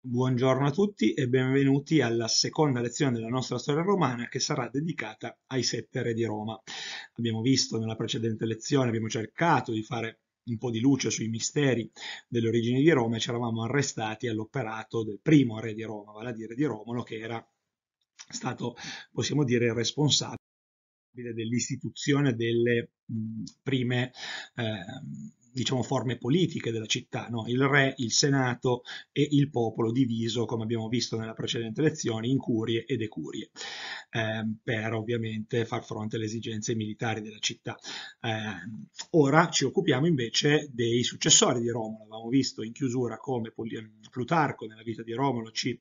Buongiorno a tutti e benvenuti alla seconda lezione della nostra storia romana che sarà dedicata ai sette re di Roma. Abbiamo visto nella precedente lezione, abbiamo cercato di fare un po' di luce sui misteri delle origini di Roma e ci eravamo arrestati all'operato del primo re di Roma, vale a dire di Romolo, che era stato, possiamo dire, il responsabile dell'istituzione delle mm, prime eh, diciamo, forme politiche della città, no? il re, il senato e il popolo diviso, come abbiamo visto nella precedente lezione, in curie e decurie, eh, per ovviamente far fronte alle esigenze militari della città. Eh, ora ci occupiamo invece dei successori di Romolo, avevamo visto in chiusura come Plutarco nella vita di Romolo ci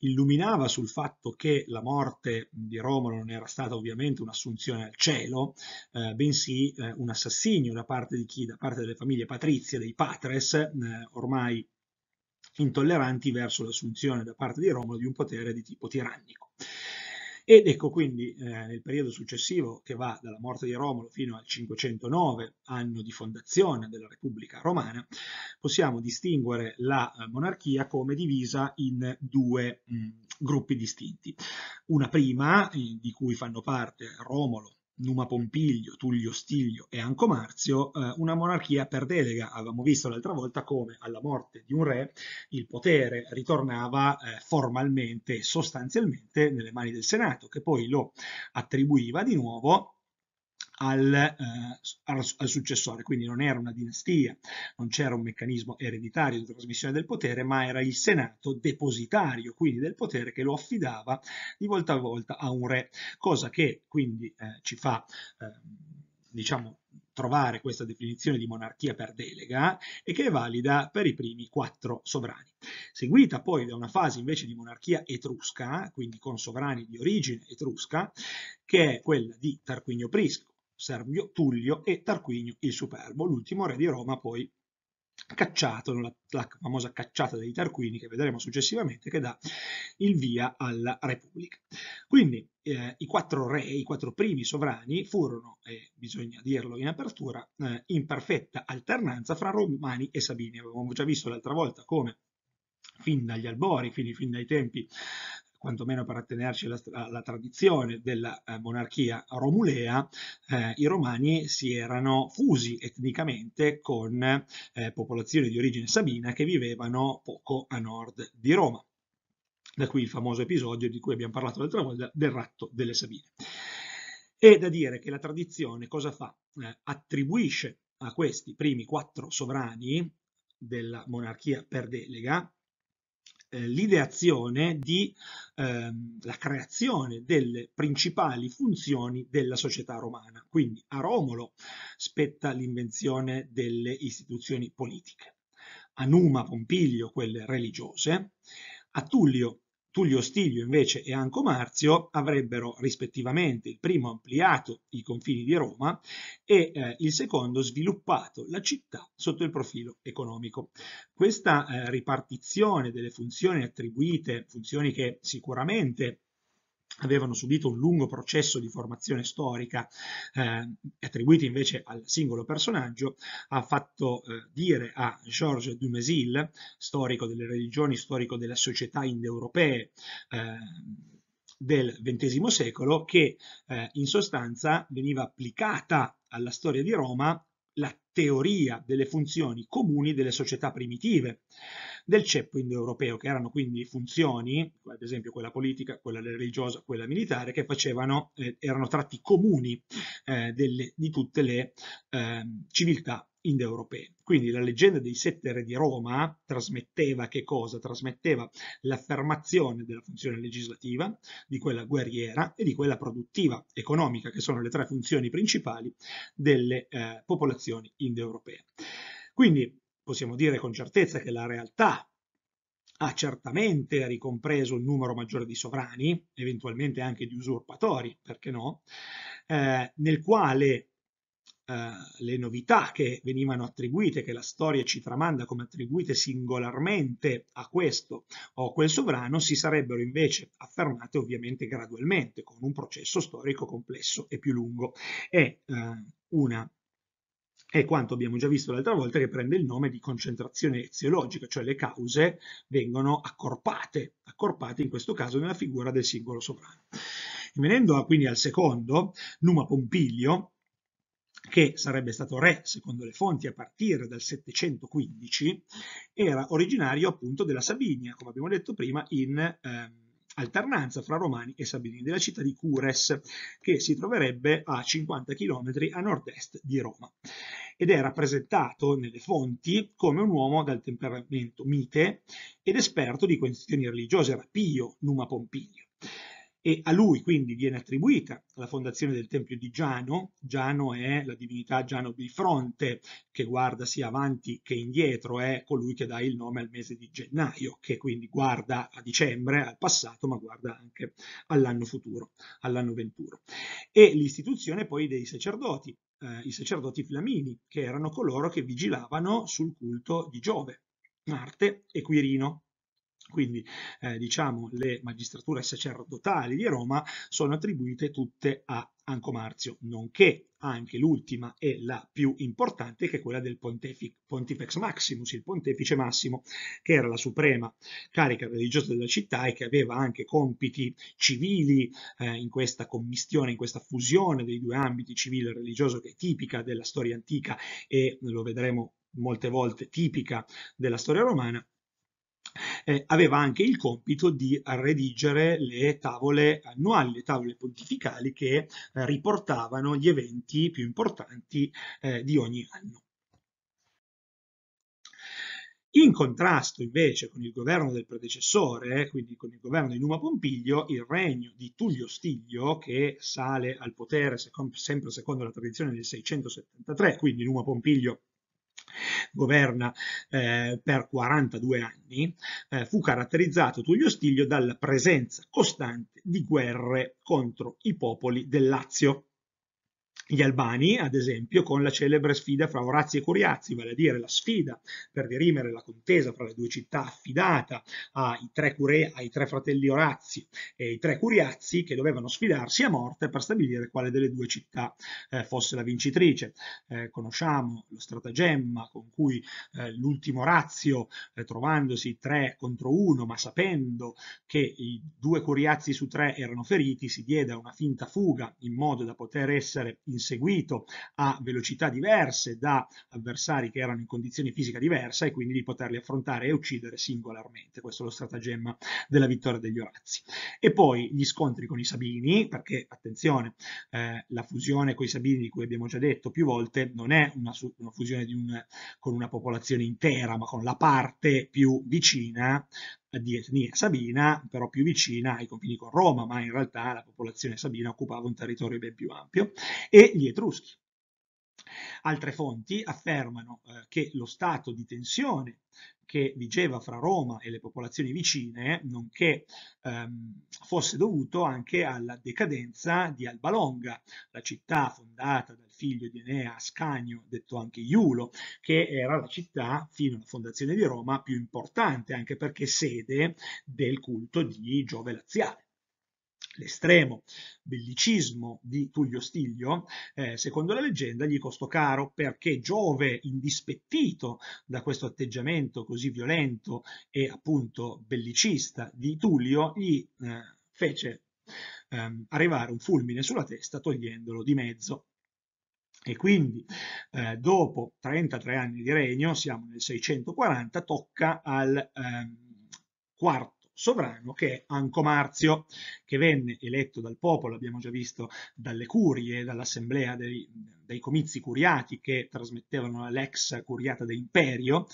illuminava sul fatto che la morte di Romolo non era stata ovviamente un'assunzione al cielo, eh, bensì eh, un assassinio da parte di chi? Da parte delle famiglie famiglie patrizie, dei patres, eh, ormai intolleranti verso l'assunzione da parte di Romolo di un potere di tipo tirannico. Ed ecco quindi eh, nel periodo successivo che va dalla morte di Romolo fino al 509, anno di fondazione della Repubblica Romana, possiamo distinguere la eh, monarchia come divisa in due mh, mm, gruppi distinti. Una prima, eh, di cui fanno parte Romolo Numa Pompilio, Tullio Stiglio e Anco Marzio, eh, una monarchia per delega. Avevamo visto l'altra volta come alla morte di un re il potere ritornava eh, formalmente, sostanzialmente, nelle mani del Senato, che poi lo attribuiva di nuovo al, eh, al, successore, quindi non era una dinastia, non c'era un meccanismo ereditario di trasmissione del potere, ma era il Senato depositario, quindi del potere che lo affidava di volta a volta a un re, cosa che quindi eh, ci fa, eh, diciamo, trovare questa definizione di monarchia per delega e che è valida per i primi quattro sovrani. Seguita poi da una fase invece di monarchia etrusca, quindi con sovrani di origine etrusca, che è quella di Tarquinio Prisco, Servio Tullio e Tarquinio il Superbo, l'ultimo re di Roma poi cacciato, la, la, famosa cacciata dei Tarquini che vedremo successivamente, che dà il via alla Repubblica. Quindi eh, i quattro re, i quattro primi sovrani furono, eh, bisogna dirlo in apertura, eh, in perfetta alternanza fra romani e sabini. Avevamo già visto l'altra volta come fin dagli albori, quindi fin dai tempi quantomeno per attenerci alla, alla tradizione della eh, monarchia romulea, eh, i romani si erano fusi etnicamente con eh, popolazioni di origine sabina che vivevano poco a nord di Roma. Da qui il famoso episodio di cui abbiamo parlato l'altra volta del ratto delle Sabine. È da dire che la tradizione cosa fa? Eh, attribuisce a questi primi quattro sovrani della monarchia per delega eh, l'ideazione di ehm, la creazione delle principali funzioni della società romana. Quindi a Romolo spetta l'invenzione delle istituzioni politiche, a Numa Pompilio quelle religiose, a Tullio Tullio Stiglio invece e Anco Marzio avrebbero rispettivamente il primo ampliato i confini di Roma e eh, il secondo sviluppato la città sotto il profilo economico. Questa eh, ripartizione delle funzioni attribuite, funzioni che sicuramente avevano subito un lungo processo di formazione storica eh, attribuito invece al singolo personaggio, ha fatto eh, dire a Georges Dumézil, storico delle religioni, storico delle società indoeuropee, eh, del XX secolo che eh, in sostanza veniva applicata alla storia di Roma la teoria delle funzioni comuni delle società primitive del ceppo indoeuropeo, che erano quindi funzioni, ad esempio quella politica, quella religiosa, quella militare, che facevano, eh, erano tratti comuni eh, delle, di tutte le eh, civiltà indoeuropee. Quindi la leggenda dei sette re di Roma trasmetteva che cosa? Trasmetteva l'affermazione della funzione legislativa, di quella guerriera e di quella produttiva, economica, che sono le tre funzioni principali delle eh, popolazioni indoeuropee indoeuropea. Quindi possiamo dire con certezza che la realtà ha certamente ricompreso il numero maggiore di sovrani, eventualmente anche di usurpatori, perché no, eh, nel quale eh, le novità che venivano attribuite, che la storia ci tramanda come attribuite singolarmente a questo o a quel sovrano, si sarebbero invece affermate ovviamente gradualmente, con un processo storico complesso e più lungo. E eh, una è quanto abbiamo già visto l'altra volta che prende il nome di concentrazione eziologica, cioè le cause vengono accorpate, accorpate in questo caso nella figura del singolo sovrano. Venendo quindi al secondo, Numa Pompilio, che sarebbe stato re, secondo le fonti, a partire dal 715, era originario appunto della Sabinia, come abbiamo detto prima, in eh, alternanza fra romani e sabini, della città di Cures, che si troverebbe a 50 km a nord-est di Roma ed è rappresentato nelle fonti come un uomo dal temperamento mite ed esperto di questioni religiose, era Pio Numa Pompilio e a lui quindi viene attribuita la fondazione del Tempio di Giano. Giano è la divinità Giano di fronte, che guarda sia avanti che indietro, è colui che dà il nome al mese di gennaio, che quindi guarda a dicembre, al passato, ma guarda anche all'anno futuro, all'anno venturo. E l'istituzione poi dei sacerdoti, eh, i sacerdoti flamini, che erano coloro che vigilavano sul culto di Giove, Marte e Quirino, quindi eh, diciamo le magistrature sacerdotali di Roma sono attribuite tutte a Anco Marzio, nonché anche l'ultima e la più importante che è quella del Pontefic, Pontifex Maximus, il Pontefice Massimo, che era la suprema carica religiosa della città e che aveva anche compiti civili eh, in questa commistione, in questa fusione dei due ambiti civile e religioso che è tipica della storia antica e lo vedremo molte volte tipica della storia romana eh, aveva anche il compito di redigere le tavole annuali, le tavole pontificali che eh, riportavano gli eventi più importanti eh, di ogni anno. In contrasto invece con il governo del predecessore, eh, quindi con il governo di Numa Pompilio, il regno di Tullio Stiglio, che sale al potere sempre secondo la tradizione del 673, quindi Numa Pompilio governa eh, per 42 anni, eh, fu caratterizzato Tullio Stiglio dalla presenza costante di guerre contro i popoli del Lazio gli Albani, ad esempio, con la celebre sfida fra Orazio e Curiazzi, vale a dire la sfida per dirimere la contesa fra le due città affidata ai tre, cure, ai tre fratelli Orazzi e i tre Curiazzi che dovevano sfidarsi a morte per stabilire quale delle due città eh, fosse la vincitrice. Eh, conosciamo lo stratagemma con cui eh, l'ultimo Orazio, eh, trovandosi tre contro uno, ma sapendo che i due Curiazzi su tre erano feriti, si diede a una finta fuga in modo da poter essere inseguito a velocità diverse da avversari che erano in condizioni fisiche diverse e quindi di poterli affrontare e uccidere singolarmente. Questo è lo stratagemma della vittoria degli Orazzi. E poi gli scontri con i Sabini, perché attenzione, eh, la fusione con i Sabini di cui abbiamo già detto più volte non è una, una fusione un, con una popolazione intera, ma con la parte più vicina di etnia sabina, però più vicina ai confini con Roma, ma in realtà la popolazione sabina occupava un territorio ben più ampio, e gli Etruschi. Altre fonti affermano eh, che lo stato di tensione che vigeva fra Roma e le popolazioni vicine, nonché ehm, fosse dovuto anche alla decadenza di Alba Longa, la città fondata dal figlio di Enea Ascanio, detto anche Iulo, che era la città, fino alla fondazione di Roma, più importante, anche perché sede del culto di Giove Laziale. L'estremo bellicismo di Tullio Stiglio, eh, secondo la leggenda, gli costò caro perché Giove, indispettito da questo atteggiamento così violento e appunto bellicista di Tullio, gli eh, fece ehm, arrivare un fulmine sulla testa togliendolo di mezzo. E quindi eh, dopo 33 anni di regno, siamo nel 640, tocca al ehm, quarto sovrano che è Anco Marzio che venne eletto dal popolo, abbiamo già visto dalle curie, dall'assemblea dei, dai comizi curiati che trasmettevano lex curiata d'imperio,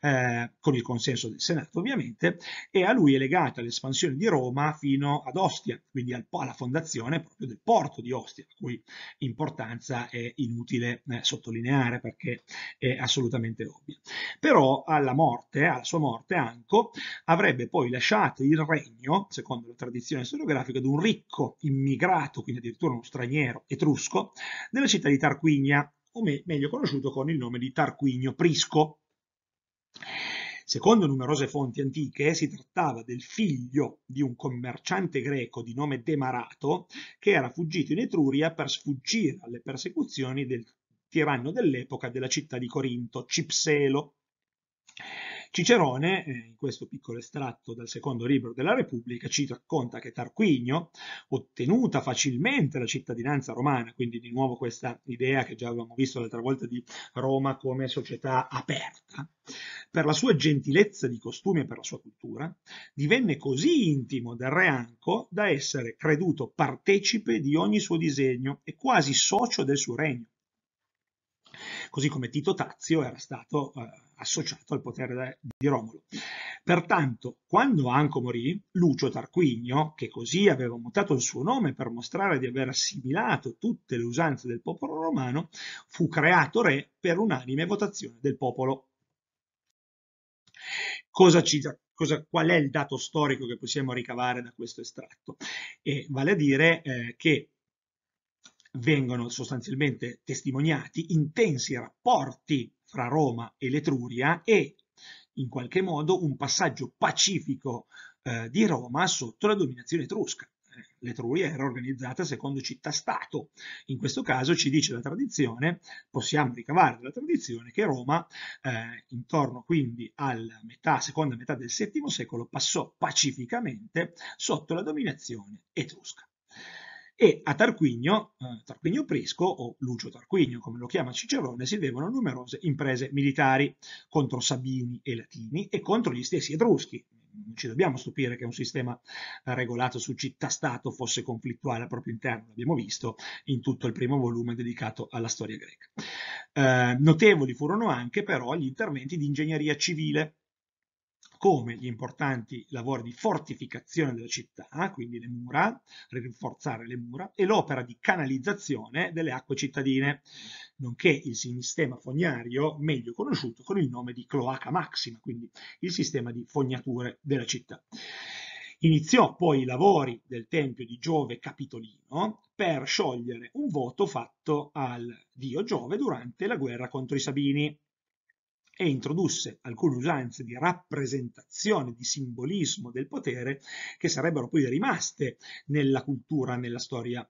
eh, con il consenso del Senato ovviamente, e a lui è legata l'espansione di Roma fino ad Ostia, quindi al, alla fondazione proprio del porto di Ostia, la cui importanza è inutile eh, sottolineare perché è assolutamente ovvia. Però alla morte, alla sua morte, Anco avrebbe poi lasciato il regno, secondo la tradizione storiografica, biografica di un ricco immigrato, quindi addirittura uno straniero etrusco, nella città di Tarquinia, o me meglio conosciuto con il nome di Tarquinio Prisco. Secondo numerose fonti antiche si trattava del figlio di un commerciante greco di nome Demarato che era fuggito in Etruria per sfuggire alle persecuzioni del tiranno dell'epoca della città di Corinto, Cipselo, Cicerone, eh, in questo piccolo estratto dal secondo libro della Repubblica, ci racconta che Tarquinio, ottenuta facilmente la cittadinanza romana, quindi di nuovo questa idea che già avevamo visto l'altra volta di Roma come società aperta, per la sua gentilezza di costumi e per la sua cultura, divenne così intimo del re Anco da essere creduto partecipe di ogni suo disegno e quasi socio del suo regno così come Tito Tazio era stato eh, associato al potere di Romolo. Pertanto, quando Anco morì, Lucio Tarquinio, che così aveva mutato il suo nome per mostrare di aver assimilato tutte le usanze del popolo romano, fu creato re per unanime votazione del popolo. Cosa ci, Cosa, qual è il dato storico che possiamo ricavare da questo estratto? E vale a dire eh, che vengono sostanzialmente testimoniati intensi rapporti fra Roma e l'Etruria e in qualche modo un passaggio pacifico eh, di Roma sotto la dominazione etrusca. Eh, L'Etruria era organizzata secondo città-stato. In questo caso ci dice la tradizione, possiamo ricavare dalla tradizione, che Roma eh, intorno quindi alla metà, seconda metà del VII secolo passò pacificamente sotto la dominazione etrusca e a Tarquinio, eh, Tarquinio Prisco o Lucio Tarquinio come lo chiama Cicerone, si devono numerose imprese militari contro Sabini e Latini e contro gli stessi Etruschi. Non ci dobbiamo stupire che un sistema regolato su città-stato fosse conflittuale al proprio interno, l'abbiamo visto in tutto il primo volume dedicato alla storia greca. Eh, notevoli furono anche però gli interventi di ingegneria civile come gli importanti lavori di fortificazione della città, quindi le mura, rinforzare le mura, e l'opera di canalizzazione delle acque cittadine, nonché il sistema fognario meglio conosciuto con il nome di cloaca maxima, quindi il sistema di fognature della città. Iniziò poi i lavori del Tempio di Giove Capitolino per sciogliere un voto fatto al dio Giove durante la guerra contro i Sabini e introdusse alcune usanze di rappresentazione, di simbolismo del potere che sarebbero poi rimaste nella cultura, nella storia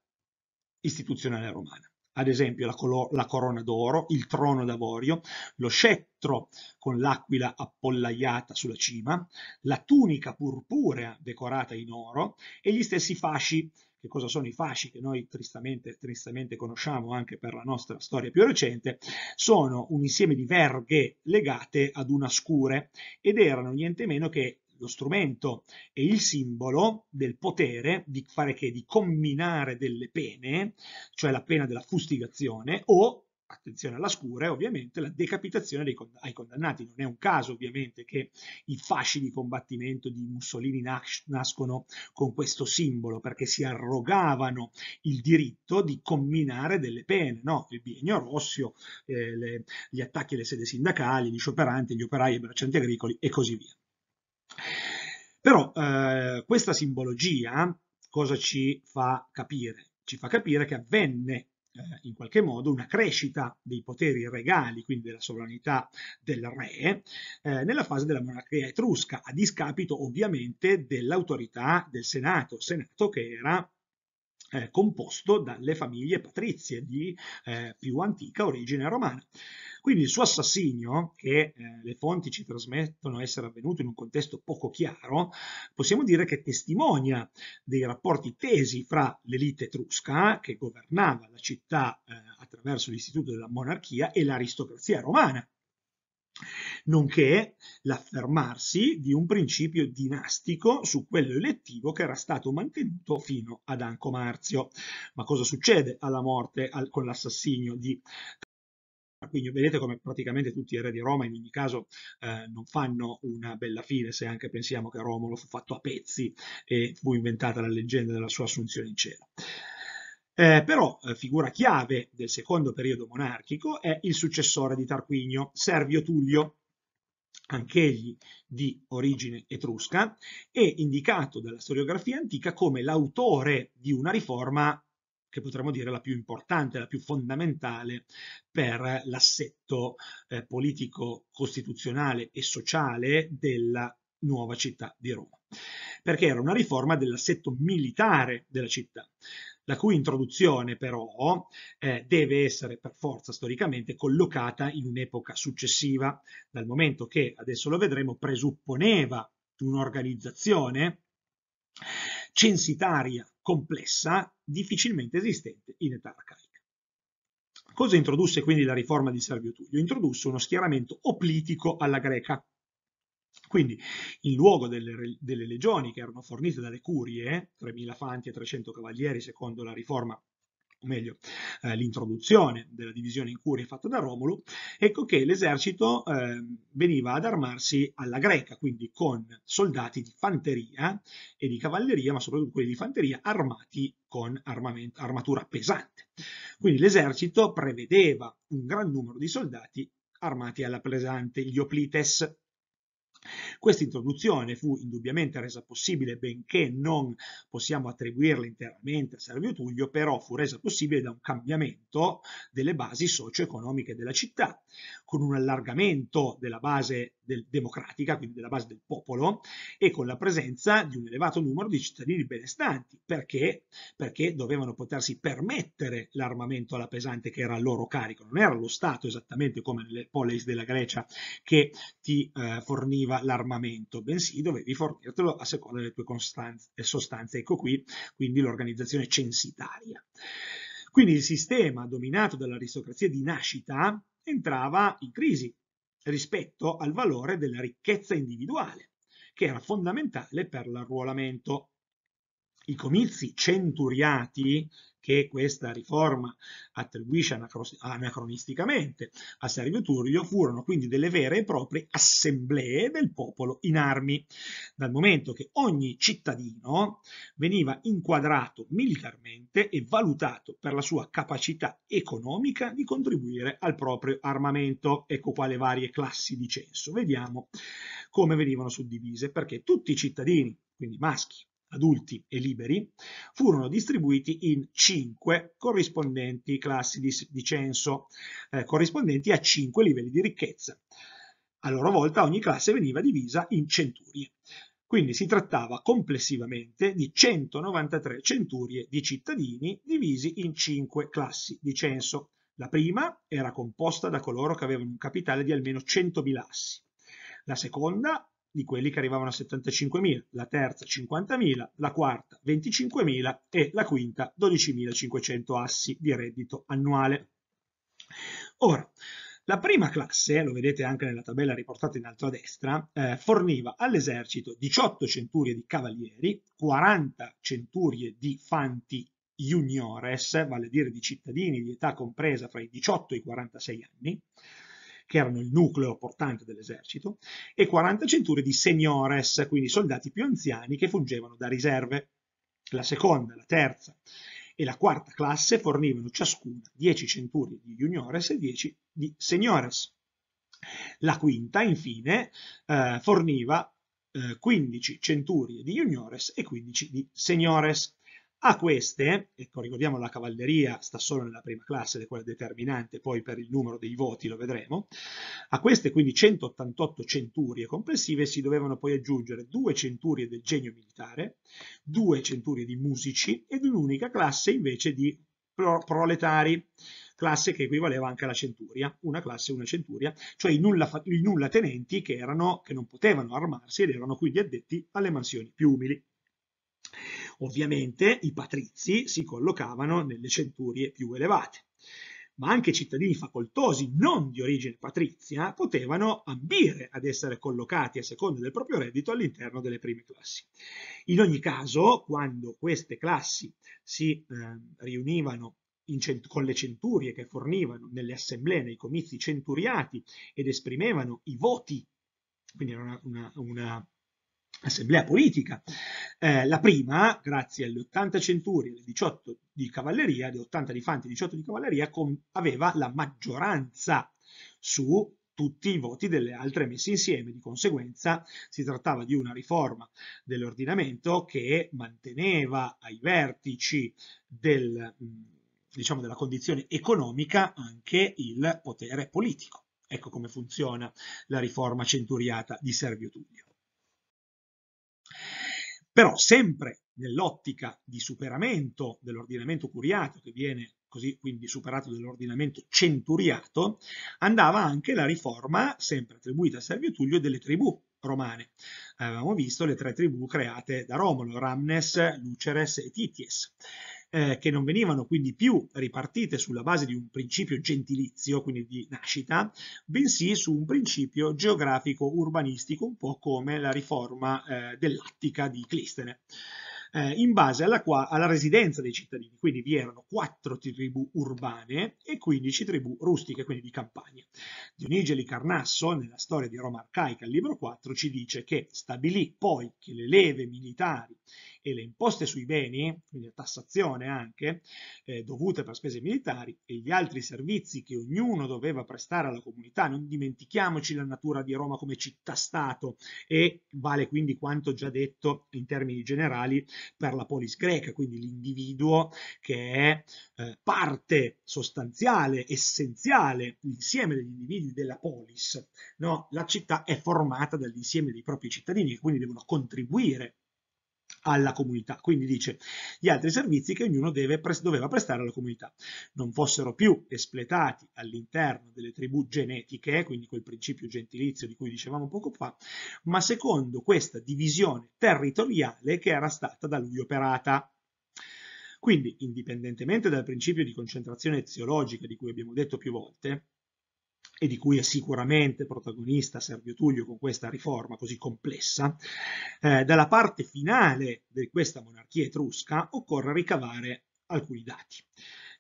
istituzionale romana. Ad esempio la, la corona d'oro, il trono d'avorio, lo scettro con l'aquila appollaiata sulla cima, la tunica purpurea decorata in oro e gli stessi fasci che cosa sono i fasci che noi tristamente, tristamente conosciamo anche per la nostra storia più recente, sono un insieme di verghe legate ad una scure ed erano niente meno che lo strumento e il simbolo del potere di fare che? Di combinare delle pene, cioè la pena della fustigazione o attenzione alla scura, è ovviamente la decapitazione dei, ai condannati. Non è un caso ovviamente che i fasci di combattimento di Mussolini nas- nascono con questo simbolo, perché si arrogavano il diritto di comminare delle pene, no? il biennio rossio, eh, le, gli attacchi alle sede sindacali, gli scioperanti, gli operai e i braccianti agricoli e così via. Però eh, questa simbologia cosa ci fa capire? Ci fa capire che avvenne eh, in qualche modo una crescita dei poteri regali, quindi della sovranità del re, eh, nella fase della monarchia etrusca, a discapito ovviamente dell'autorità del Senato, Senato che era eh, composto dalle famiglie patrizie di eh, più antica origine romana. Quindi il suo assassinio, che eh, le fonti ci trasmettono essere avvenuto in un contesto poco chiaro, possiamo dire che testimonia dei rapporti tesi fra l'elite etrusca, che governava la città eh, attraverso l'istituto della monarchia, e l'aristocrazia romana, nonché l'affermarsi di un principio dinastico su quello elettivo che era stato mantenuto fino ad Anco Marzio. Ma cosa succede alla morte, al, con l'assassinio di quindi vedete come praticamente tutti i re di Roma in ogni caso eh, non fanno una bella fine se anche pensiamo che Romolo fu fatto a pezzi e fu inventata la leggenda della sua assunzione in cielo. Eh, però eh, figura chiave del secondo periodo monarchico è il successore di Tarquinio, Servio Tullio, anch'egli di origine etrusca, e indicato dalla storiografia antica come l'autore di una riforma che potremmo dire la più importante, la più fondamentale per l'assetto eh, politico, costituzionale e sociale della nuova città di Roma, perché era una riforma dell'assetto militare della città, la cui introduzione però eh, deve essere per forza storicamente collocata in un'epoca successiva, dal momento che, adesso lo vedremo, presupponeva un'organizzazione censitaria complessa difficilmente esistente in età arcaica. Cosa introdusse quindi la riforma di Servio Tullio? Introdusse uno schieramento oplitico alla greca. Quindi, in luogo delle, delle legioni che erano fornite dalle curie, 3.000 fanti e 300 cavalieri secondo la riforma o meglio eh, l'introduzione della divisione in curia fatta da Romolo, ecco che l'esercito eh, veniva ad armarsi alla greca, quindi con soldati di fanteria e di cavalleria, ma soprattutto quelli di fanteria armati con armatura pesante. Quindi l'esercito prevedeva un gran numero di soldati armati alla pesante, gli oplites, questa introduzione fu indubbiamente resa possibile, benché non possiamo attribuirla interamente a Servio Tullio, però fu resa possibile da un cambiamento delle basi socio-economiche della città, con un allargamento della base del democratica, quindi della base del popolo, e con la presenza di un elevato numero di cittadini benestanti. Perché? Perché dovevano potersi permettere l'armamento alla pesante che era a loro carico, non era lo Stato esattamente come nelle polis della Grecia che ti eh, forniva forniva l'armamento, bensì dovevi fornirtelo a seconda delle tue eh, sostanze. Ecco qui quindi l'organizzazione censitaria. Quindi il sistema dominato dall'aristocrazia di nascita entrava in crisi rispetto al valore della ricchezza individuale, che era fondamentale per l'arruolamento i comizi centuriati che questa riforma attribuisce anacronisticamente a Servio Tullio furono quindi delle vere e proprie assemblee del popolo in armi, dal momento che ogni cittadino veniva inquadrato militarmente e valutato per la sua capacità economica di contribuire al proprio armamento. Ecco qua le varie classi di censo. Vediamo come venivano suddivise, perché tutti i cittadini, quindi maschi, adulti e liberi, furono distribuiti in cinque corrispondenti classi di, di censo, eh, corrispondenti a cinque livelli di ricchezza. A loro volta ogni classe veniva divisa in centurie. Quindi si trattava complessivamente di 193 centurie di cittadini divisi in cinque classi di censo. La prima era composta da coloro che avevano un capitale di almeno 100.000 assi, la seconda di quelli che arrivavano a 75.000, la terza 50.000, la quarta 25.000 e la quinta 12.500 assi di reddito annuale. Ora, la prima classe, lo vedete anche nella tabella riportata in alto a destra, eh, forniva all'esercito 18 centurie di cavalieri, 40 centurie di fanti juniores, vale a dire di cittadini di età compresa fra i 18 e i 46 anni, che erano il nucleo portante dell'esercito, e 40 centurie di seniores, quindi soldati più anziani che fungevano da riserve. La seconda, la terza e la quarta classe fornivano ciascuna 10 centurie di juniores e 10 di seniores. La quinta, infine, eh, forniva eh, 15 centurie di juniores e 15 di seniores. A queste, ecco, ricordiamo la cavalleria sta solo nella prima classe ed è quella determinante, poi per il numero dei voti lo vedremo, a queste quindi 188 centurie complessive si dovevano poi aggiungere due centurie del genio militare, due centurie di musici ed un'unica classe invece di pro proletari, classe che equivaleva anche alla centuria, una classe e una centuria, cioè i nulla, i nulla tenenti che, erano, che non potevano armarsi ed erano quindi addetti alle mansioni più umili. Ovviamente i patrizi si collocavano nelle centurie più elevate, ma anche cittadini facoltosi non di origine patrizia potevano ambire ad essere collocati a seconda del proprio reddito all'interno delle prime classi. In ogni caso, quando queste classi si eh, riunivano con le centurie che fornivano nelle assemblee, nei comizi centuriati ed esprimevano i voti, quindi era una, una, una assemblea politica. Eh, la prima, grazie alle 80 centurie, alle 18 di cavalleria, le 80 di fanti, 18 di cavalleria, aveva la maggioranza su tutti i voti delle altre messe insieme. Di conseguenza si trattava di una riforma dell'ordinamento che manteneva ai vertici del, mm, diciamo, della condizione economica anche il potere politico. Ecco come funziona la riforma centuriata di Servio Tullio. Però sempre nell'ottica di superamento dell'ordinamento curiato, che viene così quindi superato dell'ordinamento centuriato, andava anche la riforma, sempre attribuita a Servio Tullio, delle tribù romane. Avevamo visto le tre tribù create da Romolo, Ramnes, Luceres e Tities eh, che non venivano quindi più ripartite sulla base di un principio gentilizio, quindi di nascita, bensì su un principio geografico-urbanistico, un po' come la riforma eh, dell'Attica di Clistene. Eh, in base alla, qua, alla residenza dei cittadini, quindi vi erano quattro tribù urbane e 15 tribù rustiche, quindi di campagna. Dionigeli Carnasso, nella storia di Roma arcaica, al libro 4, ci dice che stabilì poi che le leve militari e le imposte sui beni, quindi la tassazione anche, eh, dovute per spese militari e gli altri servizi che ognuno doveva prestare alla comunità. Non dimentichiamoci la natura di Roma come città-stato e vale quindi quanto già detto in termini generali per la polis greca, quindi l'individuo che è eh, parte sostanziale, essenziale, l'insieme degli individui della polis. No, la città è formata dall'insieme dei propri cittadini che quindi devono contribuire alla comunità. Quindi dice gli altri servizi che ognuno deve, doveva prestare alla comunità. Non fossero più espletati all'interno delle tribù genetiche, quindi quel principio gentilizio di cui dicevamo poco fa, ma secondo questa divisione territoriale che era stata da lui operata. Quindi, indipendentemente dal principio di concentrazione eziologica di cui abbiamo detto più volte, e di cui è sicuramente protagonista Servio Tullio con questa riforma così complessa, eh, dalla parte finale di questa monarchia etrusca occorre ricavare alcuni dati.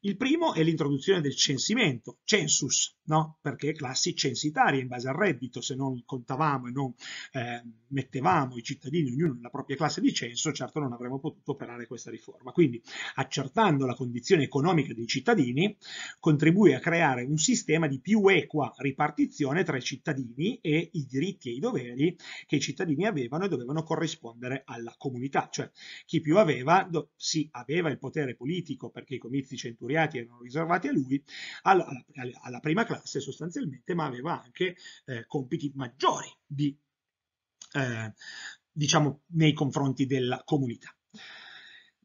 Il primo è l'introduzione del censimento, census, no? perché classi censitarie in base al reddito, se non contavamo e non eh, mettevamo i cittadini, ognuno nella propria classe di censo, certo non avremmo potuto operare questa riforma. Quindi accertando la condizione economica dei cittadini, contribuì a creare un sistema di più equa ripartizione tra i cittadini e i diritti e i doveri che i cittadini avevano e dovevano corrispondere alla comunità, cioè chi più aveva, sì, aveva il potere politico perché i comizi centuriati erano riservati a lui, alla, alla prima classe, classe sostanzialmente, ma aveva anche eh, compiti maggiori di, eh, diciamo, nei confronti della comunità.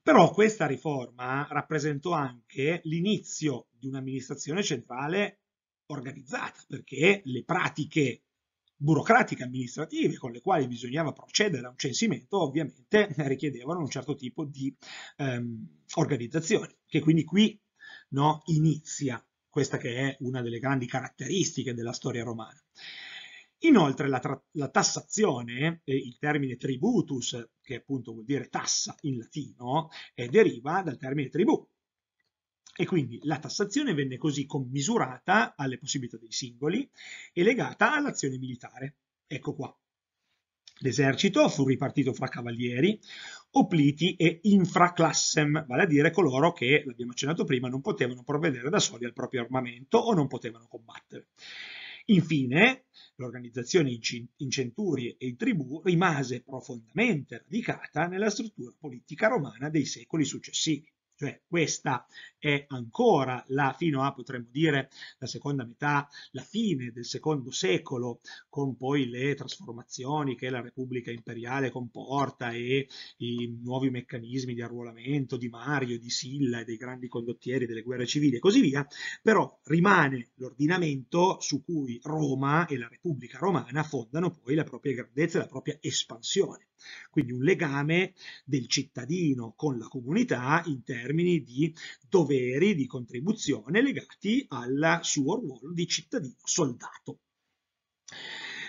Però questa riforma rappresentò anche l'inizio di un'amministrazione centrale organizzata, perché le pratiche burocratiche amministrative con le quali bisognava procedere a un censimento ovviamente richiedevano un certo tipo di ehm, organizzazione che quindi qui no, inizia questa che è una delle grandi caratteristiche della storia romana. Inoltre la, la tassazione, eh, il termine tributus, che appunto vuol dire tassa in latino, eh, deriva dal termine tribù. E quindi la tassazione venne così commisurata alle possibilità dei singoli e legata all'azione militare. Ecco qua, L'esercito fu ripartito fra cavalieri, opliti e infraclassem, vale a dire coloro che, l'abbiamo accennato prima, non potevano provvedere da soli al proprio armamento o non potevano combattere. Infine, l'organizzazione in centurie e in tribù rimase profondamente radicata nella struttura politica romana dei secoli successivi. Cioè questa è ancora la, fino a potremmo dire, la seconda metà, la fine del secondo secolo, con poi le trasformazioni che la Repubblica Imperiale comporta e i nuovi meccanismi di arruolamento di Mario, di Silla e dei grandi condottieri delle guerre civili e così via, però rimane l'ordinamento su cui Roma e la Repubblica Romana fondano poi la propria grandezza e la propria espansione. Quindi un legame del cittadino con la comunità in termini di doveri, di contribuzione legati al suo ruolo di cittadino soldato.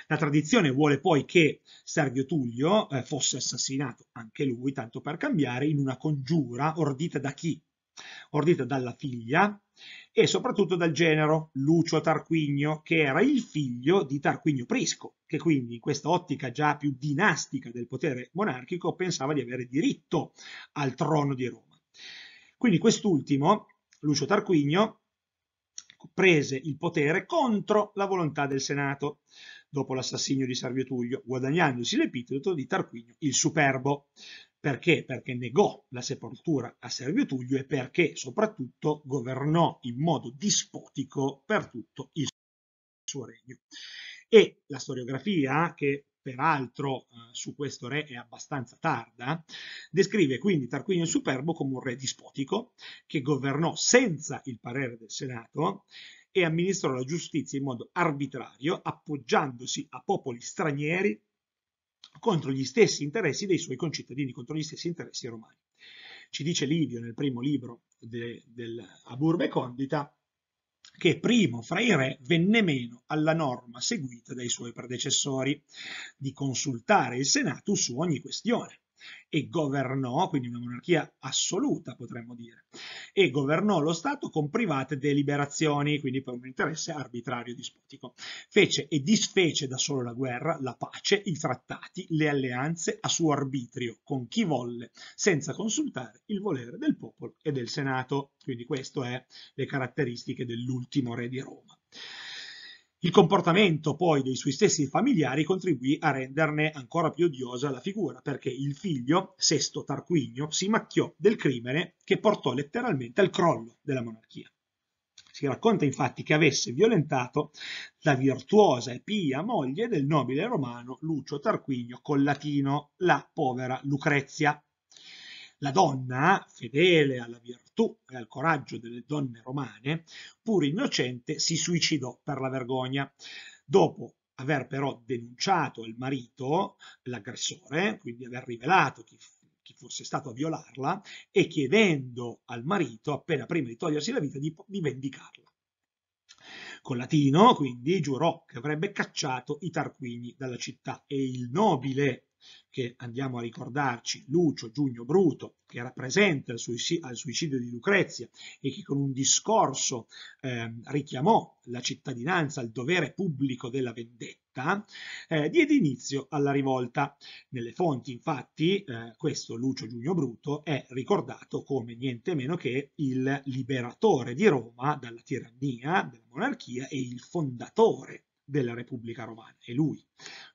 La tradizione vuole poi che Servio Tullio eh, fosse assassinato anche lui, tanto per cambiare, in una congiura ordita da chi? ordita dalla figlia e soprattutto dal genero Lucio Tarquinio, che era il figlio di Tarquinio Prisco, che quindi in questa ottica già più dinastica del potere monarchico pensava di avere diritto al trono di Roma. Quindi quest'ultimo, Lucio Tarquinio, prese il potere contro la volontà del Senato, dopo l'assassinio di Servio Tullio, guadagnandosi l'epiteto di Tarquinio il Superbo. Perché? Perché negò la sepoltura a Servio Tullio e perché soprattutto governò in modo dispotico per tutto il suo regno. E la storiografia, che peraltro eh, su questo re è abbastanza tarda, descrive quindi Tarquinio il Superbo come un re dispotico che governò senza il parere del Senato e amministrò la giustizia in modo arbitrario, appoggiandosi a popoli stranieri contro gli stessi interessi dei suoi concittadini, contro gli stessi interessi romani. Ci dice Livio nel primo libro de, del Aburbe Condita che primo fra i re venne meno alla norma seguita dai suoi predecessori di consultare il Senato su ogni questione e governò, quindi una monarchia assoluta potremmo dire, e governò lo Stato con private deliberazioni, quindi per un interesse arbitrario dispotico. Fece e disfece da solo la guerra, la pace, i trattati, le alleanze a suo arbitrio, con chi volle, senza consultare il volere del popolo e del Senato. Quindi queste sono le caratteristiche dell'ultimo re di Roma. Il comportamento poi dei suoi stessi familiari contribuì a renderne ancora più odiosa la figura, perché il figlio, Sesto Tarquinio, si macchiò del crimine che portò letteralmente al crollo della monarchia. Si racconta infatti che avesse violentato la virtuosa e pia moglie del nobile romano Lucio Tarquinio Collatino, la povera Lucrezia, la donna, fedele alla virtù e al coraggio delle donne romane, pur innocente, si suicidò per la vergogna. Dopo aver però denunciato il marito, l'aggressore, quindi aver rivelato chi chi fosse stato a violarla e chiedendo al marito, appena prima di togliersi la vita, di, di vendicarla. Con Latino, quindi, giurò che avrebbe cacciato i Tarquini dalla città e il nobile che andiamo a ricordarci Lucio Giugno Bruto, che rappresenta il suicidio di Lucrezia e che con un discorso eh, richiamò la cittadinanza al dovere pubblico della vendetta, eh, diede inizio alla rivolta. Nelle fonti, infatti, eh, questo Lucio Giugno Bruto è ricordato come niente meno che il liberatore di Roma dalla tirannia, dalla monarchia e il fondatore della Repubblica Romana. È lui,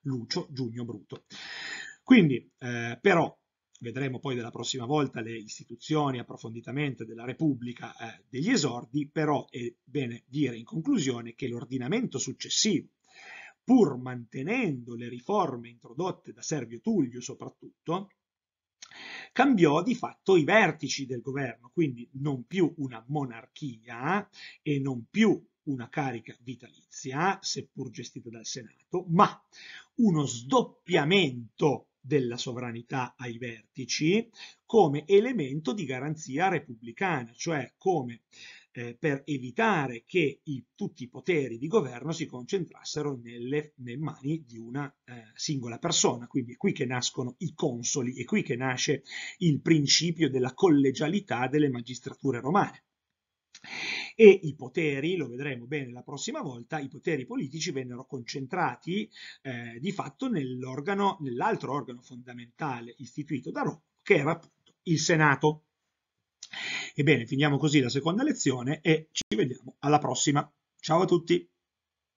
Lucio Giugno Bruto. Quindi, eh, però, vedremo poi della prossima volta le istituzioni approfonditamente della Repubblica eh, degli esordi, però è bene dire in conclusione che l'ordinamento successivo, pur mantenendo le riforme introdotte da Servio Tullio soprattutto, cambiò di fatto i vertici del governo, quindi non più una monarchia e non più una carica vitalizia, seppur gestita dal Senato, ma uno sdoppiamento della sovranità ai vertici come elemento di garanzia repubblicana, cioè come eh, per evitare che i, tutti i poteri di governo si concentrassero nelle, nelle mani di una eh, singola persona. Quindi è qui che nascono i consoli, è qui che nasce il principio della collegialità delle magistrature romane e i poteri, lo vedremo bene la prossima volta, i poteri politici vennero concentrati eh, di fatto nell'organo, nell'altro organo fondamentale istituito da Roma, che era appunto il Senato. Ebbene, finiamo così la seconda lezione e ci vediamo alla prossima. Ciao a tutti!